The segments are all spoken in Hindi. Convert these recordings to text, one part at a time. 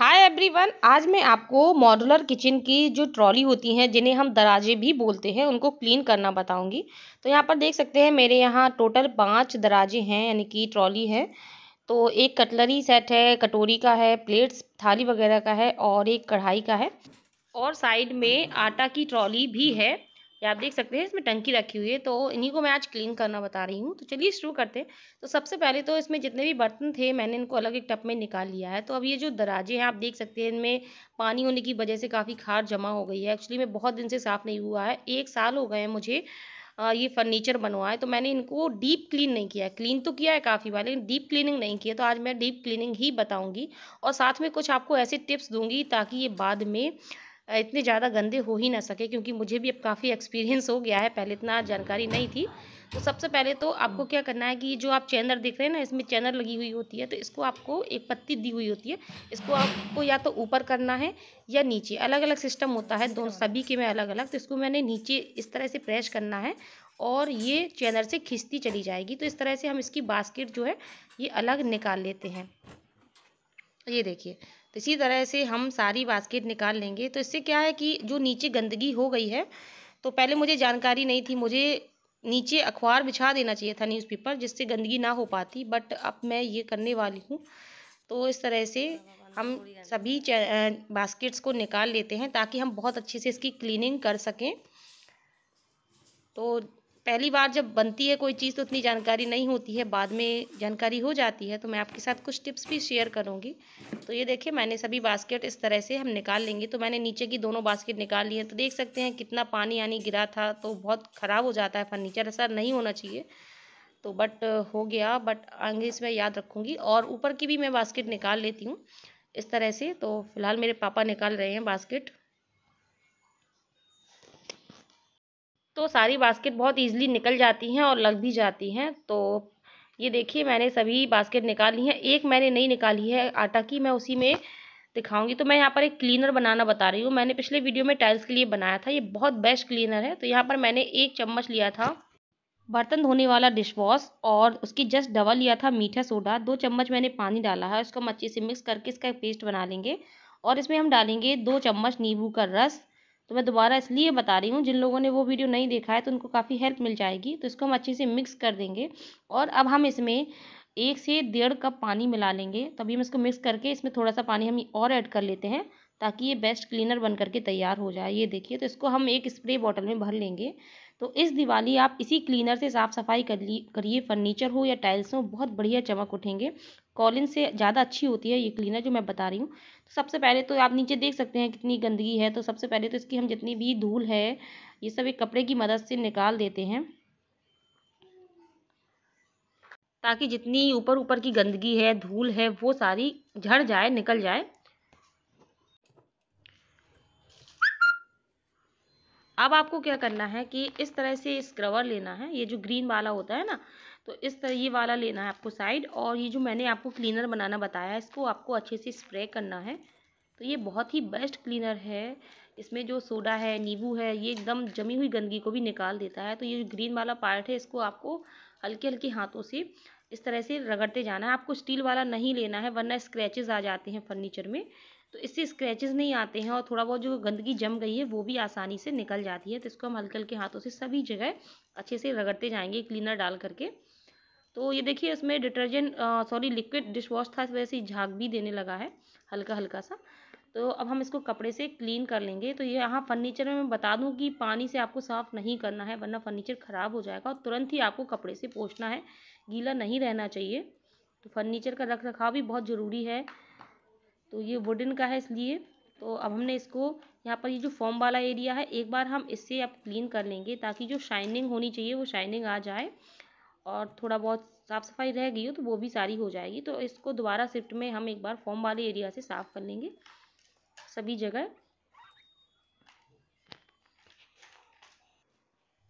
हाय एवरीवन आज मैं आपको मॉडुलर किचन की जो ट्रॉली होती हैं जिन्हें हम दराजे भी बोलते हैं उनको क्लीन करना बताऊंगी तो यहाँ पर देख सकते हैं मेरे यहाँ टोटल पाँच दराजे हैं यानी कि ट्रॉली है तो एक कटलरी सेट है कटोरी का है प्लेट्स थाली वगैरह का है और एक कढ़ाई का है और साइड में आटा की ट्रॉली भी है ये आप देख सकते हैं इसमें टंकी रखी हुई है तो इन्हीं को मैं आज क्लीन करना बता रही हूँ तो चलिए शुरू करते हैं तो सबसे पहले तो इसमें जितने भी बर्तन थे मैंने इनको अलग एक टप में निकाल लिया है तो अब ये जो दराजे हैं आप देख सकते हैं इनमें पानी होने की वजह से काफ़ी खार जमा हो गई है एक्चुअली में बहुत दिन से साफ़ नहीं हुआ है एक साल हो गए हैं मुझे ये फर्नीचर बनवाए तो मैंने इनको डीप क्लीन नहीं किया क्लीन तो किया है काफ़ी बार लेकिन डीप क्लीनिंग नहीं किया तो आज मैं डीप क्लीनिंग ही बताऊंगी और साथ में कुछ आपको ऐसे टिप्स दूंगी ताकि ये बाद में इतने ज़्यादा गंदे हो ही ना सके क्योंकि मुझे भी अब काफ़ी एक्सपीरियंस हो गया है पहले इतना जानकारी नहीं थी तो सबसे पहले तो आपको क्या करना है कि जो आप चैनर देख रहे हैं ना इसमें चैनर लगी हुई होती है तो इसको आपको एक पत्ती दी हुई होती है इसको आपको या तो ऊपर करना है या नीचे अलग अलग सिस्टम होता है दोनों अच्छा। सभी के में अलग अलग तो इसको मैंने नीचे इस तरह से प्रेस करना है और ये चैनर से खींचती चली जाएगी तो इस तरह से हम इसकी बास्केट जो है ये अलग निकाल लेते हैं तो ये देखिए तो इसी तरह से हम सारी बास्केट निकाल लेंगे तो इससे क्या है कि जो नीचे गंदगी हो गई है तो पहले मुझे जानकारी नहीं थी मुझे नीचे अखबार बिछा देना चाहिए था न्यूज़पेपर जिससे गंदगी ना हो पाती बट अब मैं ये करने वाली हूँ तो इस तरह से हम सभी बास्केट्स को निकाल लेते हैं ताकि हम बहुत अच्छे से इसकी क्लीनिंग कर सकें तो पहली बार जब बनती है कोई चीज़ तो उतनी जानकारी नहीं होती है बाद में जानकारी हो जाती है तो मैं आपके साथ कुछ टिप्स भी शेयर करूँगी तो ये देखिए मैंने सभी बास्केट इस तरह से हम निकाल लेंगे तो मैंने नीचे की दोनों बास्केट निकाल ली है तो देख सकते हैं कितना पानी यानी गिरा था तो बहुत ख़राब हो जाता है फर्नीचर ऐसा नहीं होना चाहिए तो बट हो गया बट आगे इसमें याद रखूँगी और ऊपर की भी मैं बास्केट निकाल लेती हूँ इस तरह से तो फिलहाल मेरे पापा निकाल रहे हैं बास्केट तो सारी बास्केट बहुत ईजिली निकल जाती हैं और लग भी जाती हैं तो ये देखिए मैंने सभी बास्केट निकाल ली हैं एक मैंने नहीं निकाली है आटा की मैं उसी में दिखाऊंगी तो मैं यहाँ पर एक क्लीनर बनाना बता रही हूँ मैंने पिछले वीडियो में टाइल्स के लिए बनाया था ये बहुत बेस्ट क्लीनर है तो यहाँ पर मैंने एक चम्मच लिया था बर्तन धोने वाला डिश वॉश और उसकी जस्ट डबल लिया था मीठा सोडा दो चम्मच मैंने पानी डाला है उसको हम अच्छे से मिक्स करके इसका पेस्ट बना लेंगे और इसमें हम डालेंगे दो चम्मच नींबू का रस तो मैं दोबारा इसलिए बता रही हूँ जिन लोगों ने वो वीडियो नहीं देखा है तो उनको काफ़ी हेल्प मिल जाएगी तो इसको हम अच्छे से मिक्स कर देंगे और अब हम इसमें एक से डेढ़ कप पानी मिला लेंगे तभी हम इसको मिक्स करके इसमें थोड़ा सा पानी हम और ऐड कर लेते हैं ताकि ये बेस्ट क्लीनर बन करके तैयार हो जाए ये देखिए तो इसको हम एक स्प्रे बॉटल में भर लेंगे तो इस दिवाली आप इसी क्लीनर से साफ़ सफाई कर ली करिए फर्नीचर हो या टाइल्स हो बहुत बढ़िया चमक उठेंगे कॉलिन से ज़्यादा अच्छी होती है ये क्लीनर जो मैं बता रही हूँ तो सबसे पहले तो आप नीचे देख सकते हैं कितनी गंदगी है तो सबसे पहले तो इसकी हम जितनी भी धूल है ये सब एक कपड़े की मदद से निकाल देते हैं ताकि जितनी ऊपर ऊपर की गंदगी है धूल है वो सारी झड़ जाए निकल जाए अब आपको क्या करना है कि इस तरह से स्क्रबर लेना है ये जो ग्रीन वाला होता है ना तो इस तरह ये वाला लेना है आपको साइड और ये जो मैंने आपको क्लीनर बनाना बताया है इसको आपको अच्छे से स्प्रे करना है तो ये बहुत ही बेस्ट क्लीनर है इसमें जो सोडा है नींबू है ये एकदम जमी हुई गंदगी को भी निकाल देता है तो ये जो ग्रीन वाला पार्ट है इसको आपको हल्के हल्के हाथों से इस तरह से रगड़ते जाना है आपको स्टील वाला नहीं लेना है वरना स्क्रैचेज आ जाते हैं फर्नीचर में तो इससे स्क्रैचेस नहीं आते हैं और थोड़ा बहुत जो गंदगी जम गई है वो भी आसानी से निकल जाती है तो इसको हम हल्के हल्के हाथों से सभी जगह अच्छे से रगड़ते जाएंगे क्लीनर डाल करके तो ये देखिए इसमें detergent sorry liquid dish wash था इस वजह से झाग भी देने लगा है हल्का हल्का सा तो अब हम इसको कपड़े से क्लीन कर लेंगे तो ये यहाँ फर्नीचर में मैं बता दूँ कि पानी से आपको साफ़ नहीं करना है वरना फर्नीचर ख़राब हो जाएगा और तुरंत ही आपको कपड़े से पोछना है गीला नहीं रहना चाहिए तो फर्नीचर का रख रखाव भी बहुत ज़रूरी है तो ये वुडन का है इसलिए तो अब हमने इसको यहाँ पर ये जो फॉर्म वाला एरिया है एक बार हम इससे अब क्लीन कर लेंगे ताकि जो शाइनिंग होनी चाहिए वो शाइनिंग आ जाए और थोड़ा बहुत साफ़ सफाई रह गई हो तो वो भी सारी हो जाएगी तो इसको दोबारा शिफ्ट में हम एक बार फॉर्म वाले एरिया से साफ़ कर लेंगे सभी जगह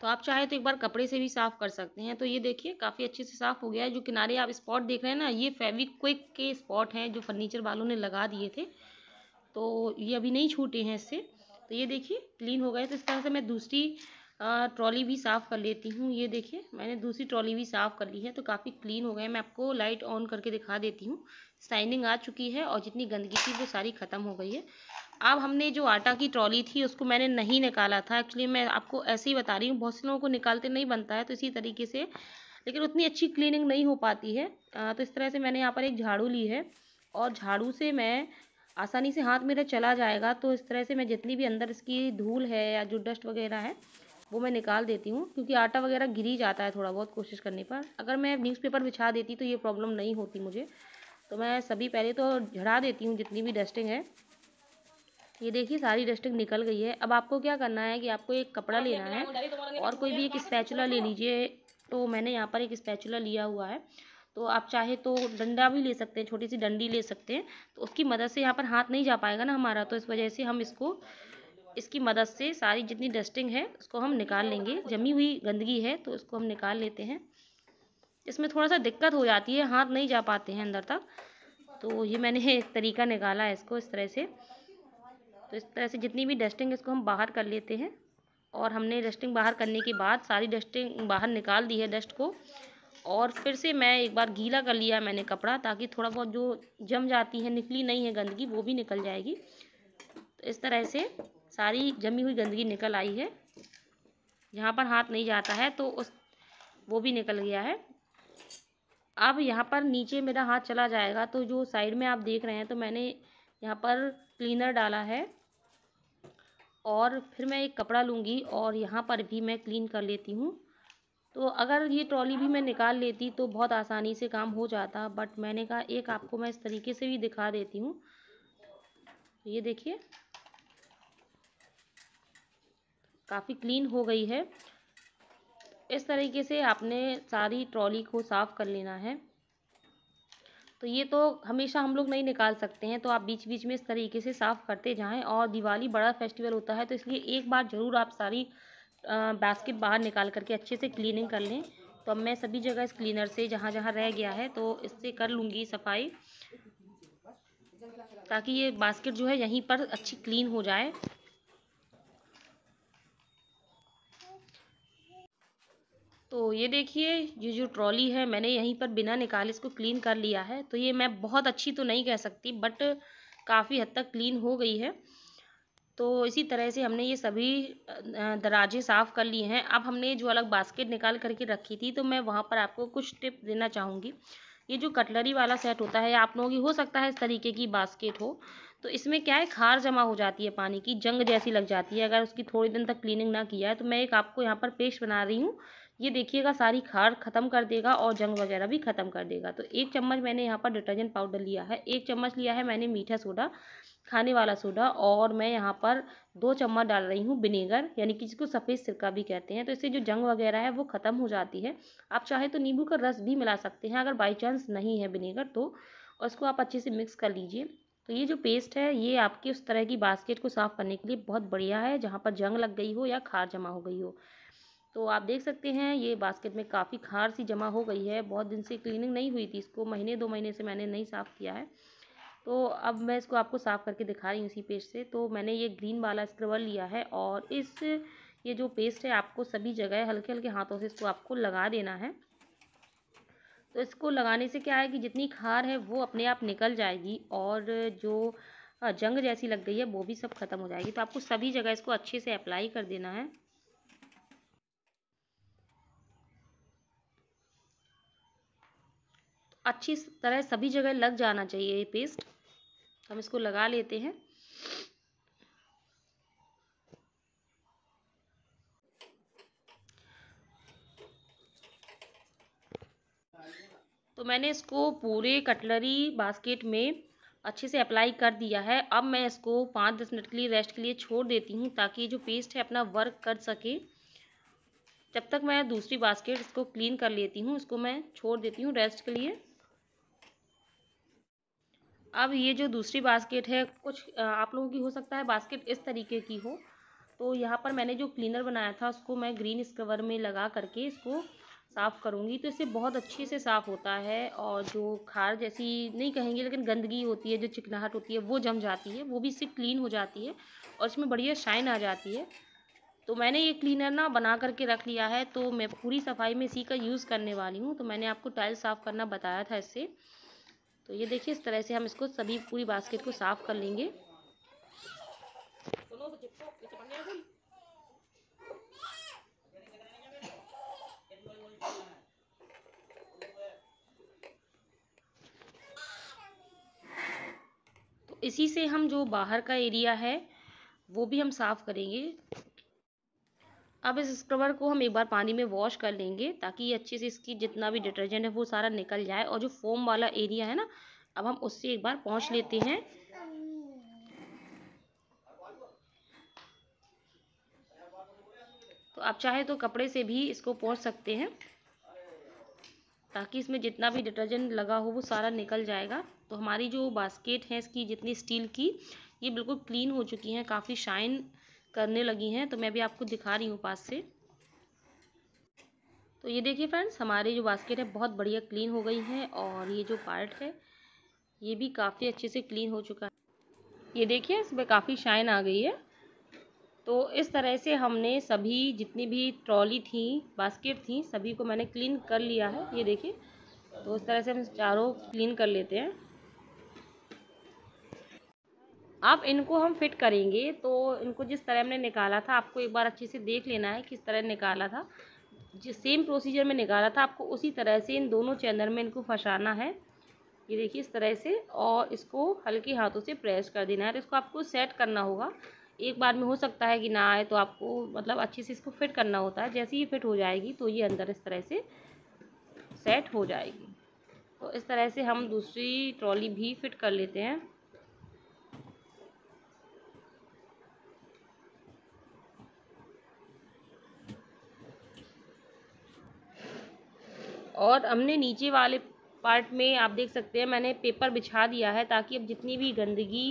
तो आप चाहे तो एक बार कपड़े से भी साफ़ कर सकते हैं तो ये देखिए काफ़ी अच्छे से साफ़ हो गया है जो किनारे आप स्पॉट देख रहे हैं ना ये फेविक क्विक के स्पॉट हैं जो फर्नीचर वालों ने लगा दिए थे तो ये अभी नहीं छूटे हैं इससे तो ये देखिए क्लीन हो गए तो इस तरह से मैं दूसरी ट्रॉली भी साफ़ कर लेती हूँ ये देखिए मैंने दूसरी ट्रॉली भी साफ़ कर ली है तो काफ़ी क्लीन हो गए मैं आपको लाइट ऑन करके दिखा देती हूँ शाइनिंग आ चुकी है और जितनी गंदगी थी वो सारी ख़त्म हो गई है अब हमने जो आटा की ट्रॉली थी उसको मैंने नहीं निकाला था एक्चुअली मैं आपको ऐसे ही बता रही हूँ बहुत से लोगों को निकालते नहीं बनता है तो इसी तरीके से लेकिन उतनी अच्छी क्लीनिंग नहीं हो पाती है तो इस तरह से मैंने यहाँ पर एक झाड़ू ली है और झाड़ू से मैं आसानी से हाथ मेरा चला जाएगा तो इस तरह से मैं जितनी भी अंदर इसकी धूल है या जो डस्ट वगैरह है वो मैं निकाल देती हूँ क्योंकि आटा वगैरह गिर ही जाता है थोड़ा बहुत कोशिश करने पर अगर मैं न्यूज़पेपर बिछा देती तो ये प्रॉब्लम नहीं होती मुझे तो मैं सभी पहले तो झड़ा देती हूँ जितनी भी डस्टिंग है ये देखिए सारी डस्टिंग निकल गई है अब आपको क्या करना है कि आपको एक कपड़ा लेना है और कोई भी एक स्पैचुला ले लीजिए तो मैंने यहाँ पर एक स्पैचुला लिया हुआ है तो आप चाहे तो डंडा भी ले सकते हैं छोटी सी डंडी ले सकते हैं तो उसकी मदद से यहाँ पर हाथ नहीं जा पाएगा ना हमारा तो इस वजह से हम इसको इसकी मदद से सारी जितनी डस्टिंग है उसको हम निकाल लेंगे जमी हुई गंदगी है तो उसको हम निकाल लेते हैं इसमें थोड़ा सा दिक्कत हो जाती है हाथ नहीं जा पाते हैं अंदर तक तो ये मैंने एक तरीका निकाला है इसको इस तरह से तो इस तरह से जितनी भी डस्टिंग इसको हम बाहर कर लेते हैं और हमने डस्टिंग बाहर करने के बाद सारी डस्टिंग बाहर निकाल दी है डस्ट को और फिर से मैं एक बार गीला कर लिया मैंने कपड़ा ताकि थोड़ा बहुत जो जम जाती है निकली नहीं है गंदगी वो भी निकल जाएगी तो इस तरह से सारी जमी हुई गंदगी निकल आई है जहाँ पर हाथ नहीं जाता है तो उस वो भी निकल गया है अब यहाँ पर नीचे मेरा हाथ चला जाएगा तो जो साइड में आप देख रहे हैं तो मैंने यहाँ पर क्लीनर डाला है और फिर मैं एक कपड़ा लूँगी और यहाँ पर भी मैं क्लीन कर लेती हूँ तो अगर ये ट्रॉली भी मैं निकाल लेती तो बहुत आसानी से काम हो जाता बट मैंने कहा एक आपको मैं इस तरीके से भी दिखा देती हूँ तो ये देखिए काफ़ी क्लीन हो गई है इस तरीके से आपने सारी ट्रॉली को साफ़ कर लेना है तो ये तो हमेशा हम लोग नहीं निकाल सकते हैं तो आप बीच बीच में इस तरीके से साफ़ करते जाएँ और दिवाली बड़ा फेस्टिवल होता है तो इसलिए एक बार ज़रूर आप सारी बास्केट बाहर निकाल करके अच्छे से क्लीनिंग कर लें तो अब मैं सभी जगह इस क्लीनर से जहाँ जहाँ रह गया है तो इससे कर लूँगी सफाई ताकि ये बास्केट जो है यहीं पर अच्छी क्लीन हो जाए तो ये देखिए ये जो ट्रॉली है मैंने यहीं पर बिना निकाले इसको क्लीन कर लिया है तो ये मैं बहुत अच्छी तो नहीं कह सकती बट काफ़ी हद तक क्लीन हो गई है तो इसी तरह से हमने ये सभी दराजे साफ़ कर लिए हैं अब हमने जो अलग बास्केट निकाल करके रखी थी तो मैं वहाँ पर आपको कुछ टिप देना चाहूँगी ये जो कटलरी वाला सेट होता है आप लोगों की हो सकता है इस तरीके की बास्केट हो तो इसमें क्या है खार जमा हो जाती है पानी की जंग जैसी लग जाती है अगर उसकी थोड़ी दिन तक क्लीनिंग ना किया है तो मैं एक आपको यहाँ पर पेस्ट बना रही हूँ ये देखिएगा सारी खार ख़त्म कर देगा और जंग वगैरह भी ख़त्म कर देगा तो एक चम्मच मैंने यहाँ पर डिटर्जेंट पाउडर लिया है एक चम्मच लिया है मैंने मीठा सोडा खाने वाला सोडा और मैं यहाँ पर दो चम्मच डाल रही हूँ विनेगर यानी कि जिसको सफ़ेद सिरका भी कहते हैं तो इससे जो जंग वगैरह है वो ख़त्म हो जाती है आप चाहे तो नींबू का रस भी मिला सकते हैं अगर बाई चांस नहीं है विनेगर तो और इसको आप अच्छे से मिक्स कर लीजिए तो ये जो पेस्ट है ये आपके उस तरह की बास्केट को साफ़ करने के लिए बहुत बढ़िया है जहाँ पर जंग लग गई हो या खार जमा हो गई हो तो आप देख सकते हैं ये बास्केट में काफ़ी खार सी जमा हो गई है बहुत दिन से क्लीनिंग नहीं हुई थी इसको महीने दो महीने से मैंने नहीं साफ़ किया है तो अब मैं इसको आपको साफ़ करके दिखा रही हूँ इसी पेस्ट से तो मैंने ये ग्रीन वाला स्क्रबर लिया है और इस ये जो पेस्ट है आपको सभी जगह हल्के हल्के हाथों से इसको आपको लगा देना है तो इसको लगाने से क्या है कि जितनी खार है वो अपने आप निकल जाएगी और जो जंग जैसी लग गई है वो भी सब ख़त्म हो जाएगी तो आपको सभी जगह इसको अच्छे से अप्लाई कर देना है अच्छी तरह सभी जगह लग जाना चाहिए ये पेस्ट हम इसको लगा लेते हैं तो मैंने इसको पूरे कटलरी बास्केट में अच्छे से अप्लाई कर दिया है अब मैं इसको पाँच दस मिनट के लिए रेस्ट के लिए छोड़ देती हूँ ताकि जो पेस्ट है अपना वर्क कर सके जब तक मैं दूसरी बास्केट इसको क्लीन कर लेती हूँ इसको मैं छोड़ देती हूँ रेस्ट के लिए अब ये जो दूसरी बास्केट है कुछ आप लोगों की हो सकता है बास्केट इस तरीके की हो तो यहाँ पर मैंने जो क्लीनर बनाया था उसको मैं ग्रीन स्कवर में लगा करके इसको साफ़ करूँगी तो इससे बहुत अच्छे से साफ़ होता है और जो खार जैसी नहीं कहेंगे लेकिन गंदगी होती है जो चिकनाहट होती है वो जम जाती है वो भी इससे क्लीन हो जाती है और इसमें बढ़िया शाइन आ जाती है तो मैंने ये क्लीनर ना बना करके रख लिया है तो मैं पूरी सफाई में इसी का यूज़ करने वाली हूँ तो मैंने आपको टाइल साफ़ करना बताया था इससे तो ये देखिए इस तरह से हम इसको सभी पूरी बास्केट को साफ़ कर लेंगे तो इसी से हम जो बाहर का एरिया है वो भी हम साफ़ करेंगे अब इस स्क्रबर को हम एक बार पानी में वॉश कर लेंगे ताकि ये अच्छे से इसकी जितना भी डिटर्जेंट है वो सारा निकल जाए और जो फोम वाला एरिया है ना अब हम उससे एक बार पहुँच लेते हैं तो आप चाहे तो कपड़े से भी इसको पहुँच सकते हैं ताकि इसमें जितना भी डिटर्जेंट लगा हो वो सारा निकल जाएगा तो हमारी जो बास्केट है इसकी जितनी स्टील की ये बिल्कुल क्लीन हो चुकी हैं काफ़ी शाइन करने लगी हैं तो मैं भी आपको दिखा रही हूँ पास से तो ये देखिए फ्रेंड्स हमारी जो बास्केट है बहुत बढ़िया क्लीन हो गई है और ये जो पार्ट है ये भी काफ़ी अच्छे से क्लीन हो चुका है ये देखिए इसमें काफ़ी शाइन आ गई है तो इस तरह से हमने सभी जितनी भी ट्रॉली थी बास्केट थी सभी को मैंने क्लीन कर लिया है ये देखिए तो इस तरह से हम चारों क्लीन कर लेते हैं अब इनको हम फिट करेंगे तो इनको जिस तरह हमने निकाला था आपको एक बार अच्छे से देख लेना है किस तरह निकाला था जिस सेम प्रोसीजर में निकाला था आपको उसी तरह से इन दोनों चैनल में इनको फंसाना है ये देखिए इस तरह से और इसको हल्के हाथों से प्रेस कर देना है तो इसको आपको सेट करना होगा एक बार में हो सकता है कि ना आए तो आपको मतलब अच्छे से इसको फिट करना होता है जैसे ही फिट हो जाएगी तो ये अंदर इस तरह से सेट हो जाएगी तो इस तरह से हम दूसरी ट्रॉली भी फिट कर लेते हैं और हमने नीचे वाले पार्ट में आप देख सकते हैं मैंने पेपर बिछा दिया है ताकि अब जितनी भी गंदगी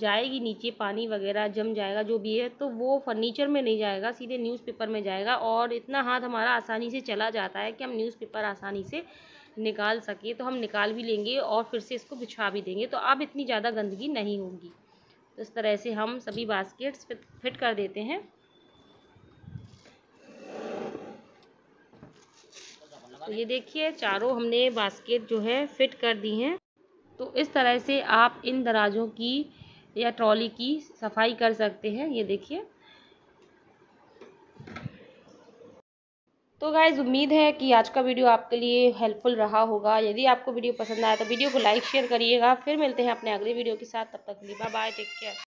जाएगी नीचे पानी वगैरह जम जाएगा जो भी है तो वो फर्नीचर में नहीं जाएगा सीधे न्यूज़पेपर में जाएगा और इतना हाथ हमारा आसानी से चला जाता है कि हम न्यूज़पेपर आसानी से निकाल सके तो हम निकाल भी लेंगे और फिर से इसको बिछा भी देंगे तो अब इतनी ज़्यादा गंदगी नहीं होगी तो इस तरह से हम सभी बास्केट्स फिट कर देते हैं तो ये देखिए चारों हमने बास्केट जो है फिट कर दी हैं तो इस तरह से आप इन दराजों की या ट्रॉली की सफाई कर सकते हैं ये देखिए तो गाइज़ उम्मीद है कि आज का वीडियो आपके लिए हेल्पफुल रहा होगा यदि आपको वीडियो पसंद आया तो वीडियो को लाइक शेयर करिएगा फिर मिलते हैं अपने अगले वीडियो के साथ तब तक के लिए बाय बाय टेक केयर